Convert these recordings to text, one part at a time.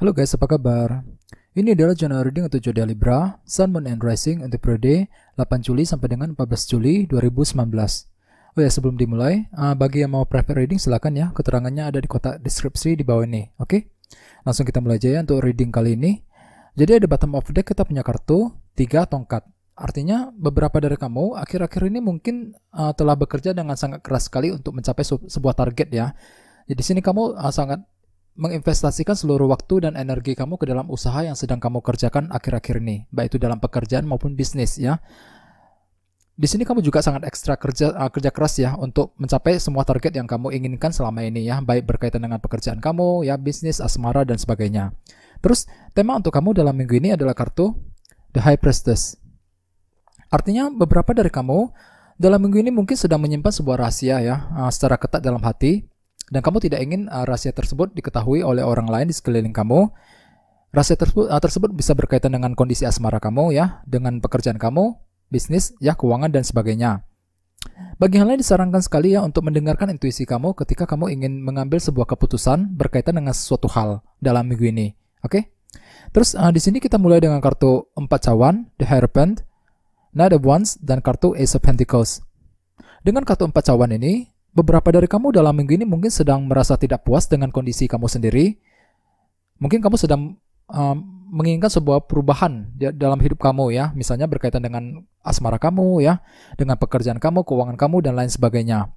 Halo guys, apa kabar? Ini adalah Journal reading untuk zodiak Libra, Sun, Moon, and Rising untuk periode 8 Juli sampai dengan 14 Juli 2019. Oh ya, sebelum dimulai, eh, bagi yang mau private reading silahkan ya, keterangannya ada di kotak deskripsi di bawah ini, oke? Okay? Langsung kita mulai aja ya untuk reading kali ini. Jadi ada bottom of deck kita punya kartu 3 tongkat. Artinya beberapa dari kamu akhir-akhir ini mungkin eh, telah bekerja dengan sangat keras sekali untuk mencapai sebuah target ya. Jadi sini kamu eh, sangat menginvestasikan seluruh waktu dan energi kamu ke dalam usaha yang sedang kamu kerjakan akhir-akhir ini, baik itu dalam pekerjaan maupun bisnis ya. Di sini kamu juga sangat ekstra kerja uh, kerja keras ya untuk mencapai semua target yang kamu inginkan selama ini ya, baik berkaitan dengan pekerjaan kamu, ya bisnis, asmara dan sebagainya. Terus tema untuk kamu dalam minggu ini adalah kartu The High Priestess. Artinya beberapa dari kamu dalam minggu ini mungkin sedang menyimpan sebuah rahasia ya, uh, secara ketat dalam hati dan kamu tidak ingin uh, rahasia tersebut diketahui oleh orang lain di sekeliling kamu. Rahasia tersebut, uh, tersebut bisa berkaitan dengan kondisi asmara kamu ya, dengan pekerjaan kamu, bisnis, ya keuangan dan sebagainya. Bagi hal lain disarankan sekali ya untuk mendengarkan intuisi kamu ketika kamu ingin mengambil sebuah keputusan berkaitan dengan sesuatu hal dalam minggu ini. Oke? Okay? Terus uh, di sini kita mulai dengan kartu empat cawan, The Hierophant, Knight of Wands, dan kartu Ace of Pentacles. Dengan kartu empat cawan ini, beberapa dari kamu dalam minggu ini mungkin sedang merasa tidak puas dengan kondisi kamu sendiri. Mungkin kamu sedang um, menginginkan sebuah perubahan dalam hidup kamu ya, misalnya berkaitan dengan asmara kamu ya, dengan pekerjaan kamu, keuangan kamu dan lain sebagainya.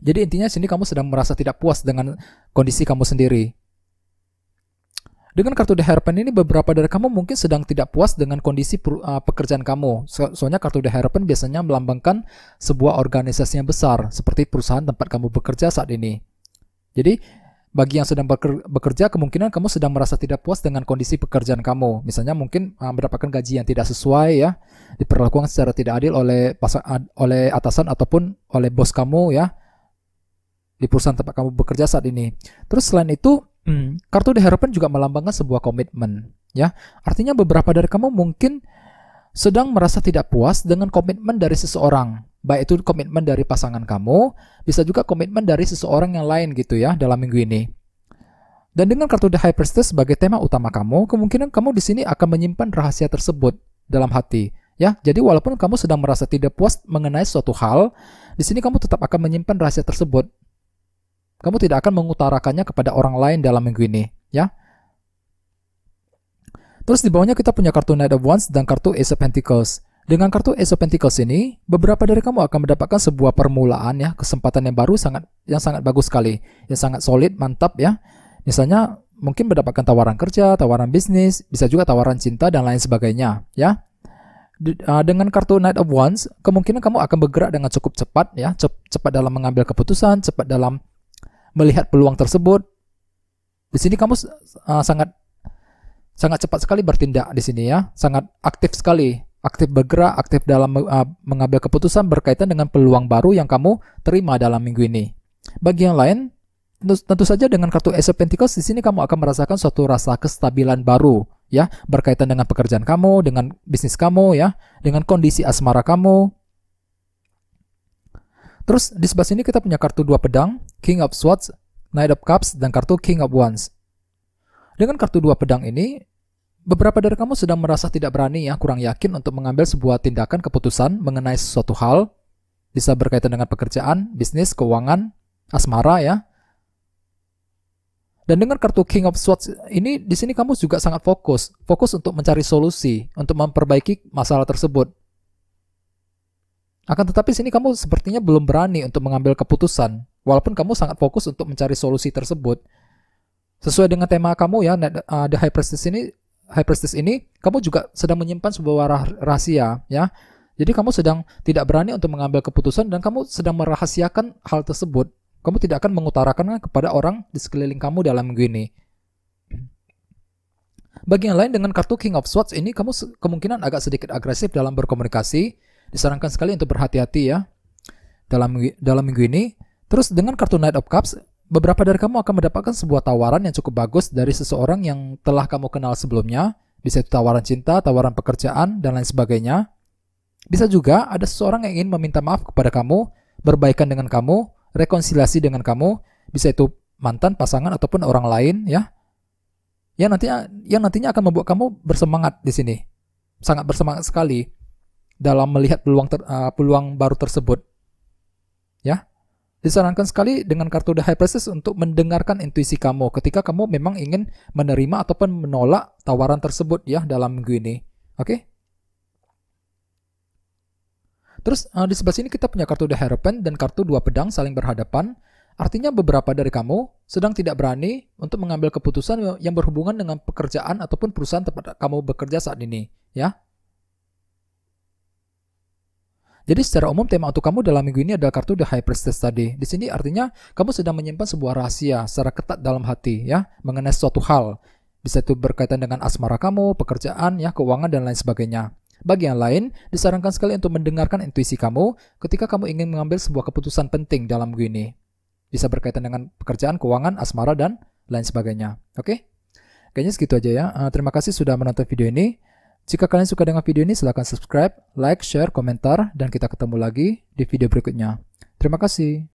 Jadi intinya sini kamu sedang merasa tidak puas dengan kondisi kamu sendiri. Dengan kartu The Hairpin ini beberapa dari kamu mungkin sedang tidak puas dengan kondisi ah, pekerjaan kamu. soalnya kartu The Hairpin biasanya melambangkan sebuah organisasi yang besar seperti perusahaan tempat kamu bekerja saat ini. Jadi bagi yang sedang bekerja, kemungkinan kamu sedang merasa tidak puas dengan kondisi pekerjaan kamu. Misalnya mungkin ah, mendapatkan gaji yang tidak sesuai ya, diperlakukan secara tidak adil oleh oleh atasan ataupun oleh bos kamu ya di perusahaan tempat kamu bekerja saat ini. Terus selain itu Hmm, kartu diharapkan juga melambangkan sebuah komitmen, ya. Artinya beberapa dari kamu mungkin sedang merasa tidak puas dengan komitmen dari seseorang, baik itu komitmen dari pasangan kamu, bisa juga komitmen dari seseorang yang lain gitu ya dalam minggu ini. Dan dengan kartu The High Priestess sebagai tema utama kamu, kemungkinan kamu di sini akan menyimpan rahasia tersebut dalam hati, ya. Jadi walaupun kamu sedang merasa tidak puas mengenai suatu hal, di sini kamu tetap akan menyimpan rahasia tersebut kamu tidak akan mengutarakannya kepada orang lain dalam minggu ini, ya. Terus di bawahnya kita punya kartu Knight of Wands dan kartu Ace of Pentacles. Dengan kartu Ace of Pentacles ini, beberapa dari kamu akan mendapatkan sebuah permulaan ya, kesempatan yang baru sangat yang sangat bagus sekali, yang sangat solid, mantap ya. Misalnya mungkin mendapatkan tawaran kerja, tawaran bisnis, bisa juga tawaran cinta dan lain sebagainya, ya. E, dengan kartu Knight of Wands, kemungkinan kamu akan bergerak dengan cukup cepat ya, cepat dalam mengambil keputusan, cepat dalam melihat peluang tersebut. Di sini kamu uh, sangat sangat cepat sekali bertindak di sini ya, sangat aktif sekali, aktif bergerak, aktif dalam uh, mengambil keputusan berkaitan dengan peluang baru yang kamu terima dalam minggu ini. Bagi yang lain, tentu, tentu saja dengan kartu Ace of Pentacles di sini kamu akan merasakan suatu rasa kestabilan baru ya, berkaitan dengan pekerjaan kamu, dengan bisnis kamu ya, dengan kondisi asmara kamu, Terus di sebelah sini kita punya kartu dua pedang. King of Swords, Knight of Cups, dan kartu King of Wands. Dengan kartu dua pedang ini, beberapa dari kamu sedang merasa tidak berani ya, kurang yakin untuk mengambil sebuah tindakan keputusan mengenai sesuatu hal, bisa berkaitan dengan pekerjaan, bisnis, keuangan, asmara ya. Dan dengan kartu King of Swords ini, di sini kamu juga sangat fokus, fokus untuk mencari solusi, untuk memperbaiki masalah tersebut. Akan tetapi sini kamu sepertinya belum berani untuk mengambil keputusan. Walaupun kamu sangat fokus untuk mencari solusi tersebut. Sesuai dengan tema kamu ya, ada uh, The High ini, High ini, kamu juga sedang menyimpan sebuah rahasia ya. Jadi kamu sedang tidak berani untuk mengambil keputusan dan kamu sedang merahasiakan hal tersebut. Kamu tidak akan mengutarakan kepada orang di sekeliling kamu dalam gini. Bagi yang lain dengan kartu King of Swords ini kamu kemungkinan agak sedikit agresif dalam berkomunikasi. Disarankan sekali untuk berhati-hati ya dalam dalam minggu ini. Terus dengan kartu Knight of Cups, beberapa dari kamu akan mendapatkan sebuah tawaran yang cukup bagus dari seseorang yang telah kamu kenal sebelumnya. Bisa itu tawaran cinta, tawaran pekerjaan, dan lain sebagainya. Bisa juga ada seseorang yang ingin meminta maaf kepada kamu, berbaikan dengan kamu, rekonsiliasi dengan kamu. Bisa itu mantan, pasangan, ataupun orang lain ya. Yang nantinya, yang nantinya akan membuat kamu bersemangat di sini. Sangat bersemangat sekali dalam melihat peluang ter, uh, peluang baru tersebut. Ya, Disarankan sekali dengan kartu The High Priestess untuk mendengarkan intuisi kamu ketika kamu memang ingin menerima ataupun menolak tawaran tersebut ya dalam minggu ini. Oke? Okay? Terus eh, di sebelah sini kita punya kartu The Hierophant dan kartu dua pedang saling berhadapan. Artinya beberapa dari kamu sedang tidak berani untuk mengambil keputusan yang berhubungan dengan pekerjaan ataupun perusahaan tempat kamu bekerja saat ini, ya. Jadi secara umum tema untuk kamu dalam minggu ini adalah kartu The High Priestess tadi. Di sini artinya kamu sedang menyimpan sebuah rahasia secara ketat dalam hati ya mengenai suatu hal. Bisa itu berkaitan dengan asmara kamu, pekerjaan, ya keuangan dan lain sebagainya. Bagi yang lain, disarankan sekali untuk mendengarkan intuisi kamu ketika kamu ingin mengambil sebuah keputusan penting dalam minggu ini. Bisa berkaitan dengan pekerjaan, keuangan, asmara dan lain sebagainya. Oke? Kayaknya segitu aja ya. Eh, terima kasih sudah menonton video ini. Jika kalian suka dengan video ini, silahkan subscribe, like, share, komentar, dan kita ketemu lagi di video berikutnya. Terima kasih.